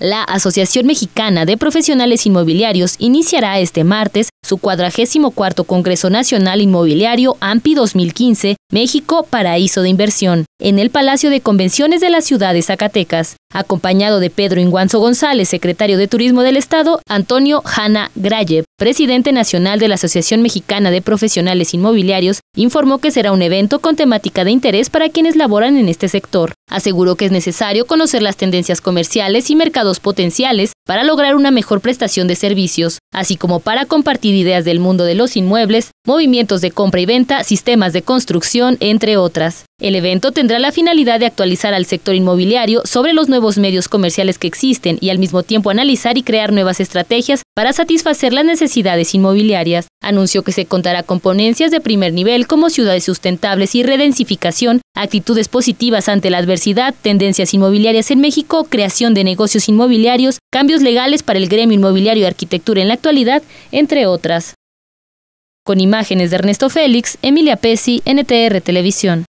La Asociación Mexicana de Profesionales Inmobiliarios iniciará este martes su 44 Congreso Nacional Inmobiliario AMPI 2015 México, paraíso de inversión, en el Palacio de Convenciones de la Ciudad de Zacatecas, acompañado de Pedro Inguanzo González, secretario de Turismo del Estado, Antonio Hanna Grayev, presidente nacional de la Asociación Mexicana de Profesionales Inmobiliarios, informó que será un evento con temática de interés para quienes laboran en este sector. Aseguró que es necesario conocer las tendencias comerciales y mercados potenciales para lograr una mejor prestación de servicios, así como para compartir ideas del mundo de los inmuebles, movimientos de compra y venta, sistemas de construcción, entre otras. El evento tendrá la finalidad de actualizar al sector inmobiliario sobre los nuevos medios comerciales que existen y al mismo tiempo analizar y crear nuevas estrategias para satisfacer las necesidades inmobiliarias. Anunció que se contará con ponencias de primer nivel como ciudades sustentables y redensificación, actitudes positivas ante la adversidad, tendencias inmobiliarias en México, creación de negocios inmobiliarios, cambios legales para el gremio inmobiliario y arquitectura en la actualidad, entre otras. Con imágenes de Ernesto Félix, Emilia Pesi, NTR Televisión.